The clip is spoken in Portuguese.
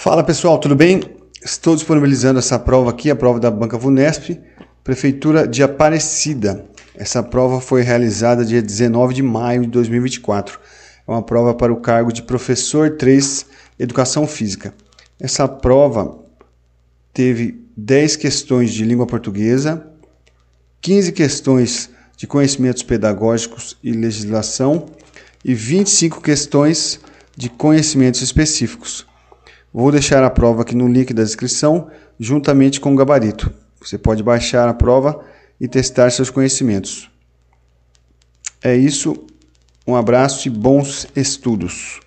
Fala pessoal, tudo bem? Estou disponibilizando essa prova aqui, a prova da Banca Vunesp, Prefeitura de Aparecida. Essa prova foi realizada dia 19 de maio de 2024. É uma prova para o cargo de professor 3, Educação Física. Essa prova teve 10 questões de língua portuguesa, 15 questões de conhecimentos pedagógicos e legislação e 25 questões de conhecimentos específicos. Vou deixar a prova aqui no link da descrição, juntamente com o gabarito. Você pode baixar a prova e testar seus conhecimentos. É isso, um abraço e bons estudos!